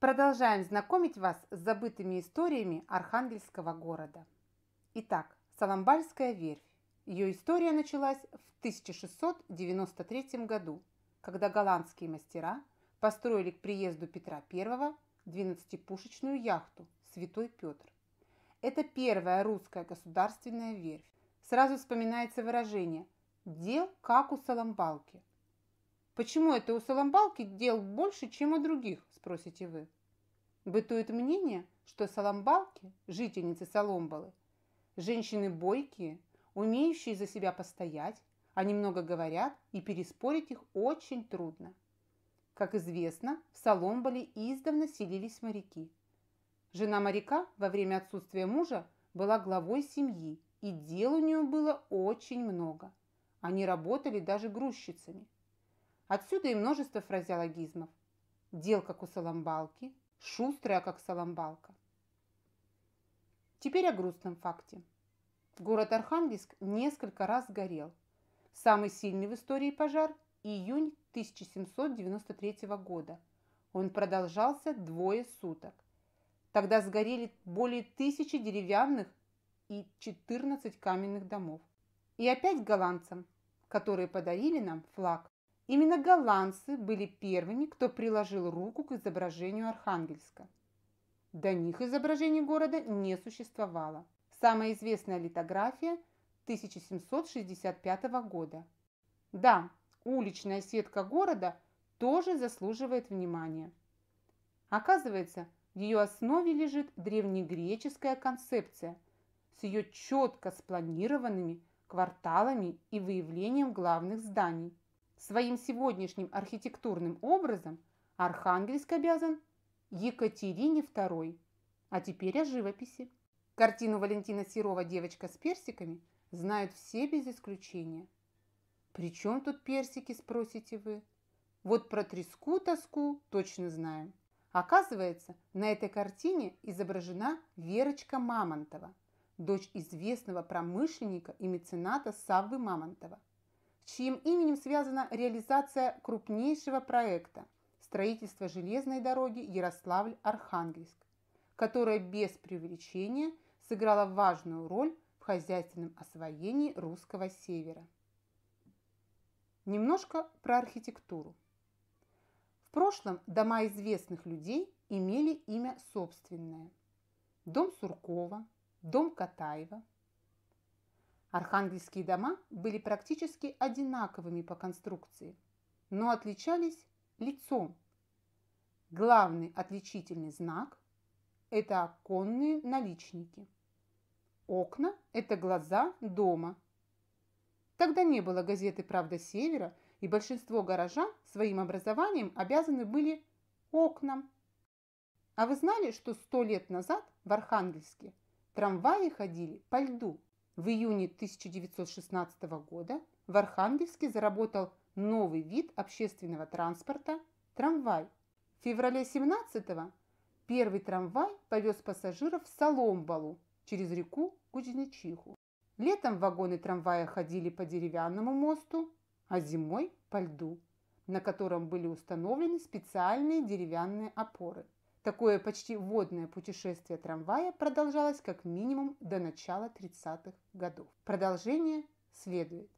Продолжаем знакомить вас с забытыми историями Архангельского города. Итак, Соломбальская верфь. Ее история началась в 1693 году, когда голландские мастера построили к приезду Петра I 12-пушечную яхту «Святой Петр». Это первая русская государственная верфь. Сразу вспоминается выражение «дел, как у Соломбалки». Почему это у Соломбалки дел больше, чем у других, спросите вы? Бытует мнение, что Соломбалки, жительницы Соломбалы, женщины бойкие, умеющие за себя постоять, они много говорят, и переспорить их очень трудно. Как известно, в Соломболе издавна селились моряки. Жена моряка во время отсутствия мужа была главой семьи, и дел у нее было очень много. Они работали даже грузчицами – Отсюда и множество фразеологизмов. Дел, как у соломбалки, шустрая, как соломбалка. Теперь о грустном факте. Город Архангельск несколько раз горел. Самый сильный в истории пожар – июнь 1793 года. Он продолжался двое суток. Тогда сгорели более тысячи деревянных и 14 каменных домов. И опять голландцам, которые подарили нам флаг. Именно голландцы были первыми, кто приложил руку к изображению Архангельска. До них изображений города не существовало. Самая известная литография 1765 года. Да, уличная сетка города тоже заслуживает внимания. Оказывается, в ее основе лежит древнегреческая концепция с ее четко спланированными кварталами и выявлением главных зданий – Своим сегодняшним архитектурным образом Архангельск обязан Екатерине II. А теперь о живописи. Картину Валентина Серова «Девочка с персиками» знают все без исключения. «При чем тут персики?» – спросите вы. Вот про треску тоску точно знаем. Оказывается, на этой картине изображена Верочка Мамонтова, дочь известного промышленника и мецената Саввы Мамонтова с чьим именем связана реализация крупнейшего проекта – строительство железной дороги Ярославль-Архангельск, которая без преувеличения сыграла важную роль в хозяйственном освоении русского севера. Немножко про архитектуру. В прошлом дома известных людей имели имя собственное. Дом Суркова, дом Катаева – Архангельские дома были практически одинаковыми по конструкции, но отличались лицом. Главный отличительный знак – это оконные наличники. Окна – это глаза дома. Тогда не было газеты «Правда Севера», и большинство горожан своим образованием обязаны были окнам. А вы знали, что сто лет назад в Архангельске трамваи ходили по льду – в июне 1916 года в Архангельске заработал новый вид общественного транспорта – трамвай. В феврале 17-го первый трамвай повез пассажиров в Соломбалу через реку Кузнечиху. Летом вагоны трамвая ходили по деревянному мосту, а зимой – по льду, на котором были установлены специальные деревянные опоры – Такое почти водное путешествие трамвая продолжалось как минимум до начала 30-х годов. Продолжение следует.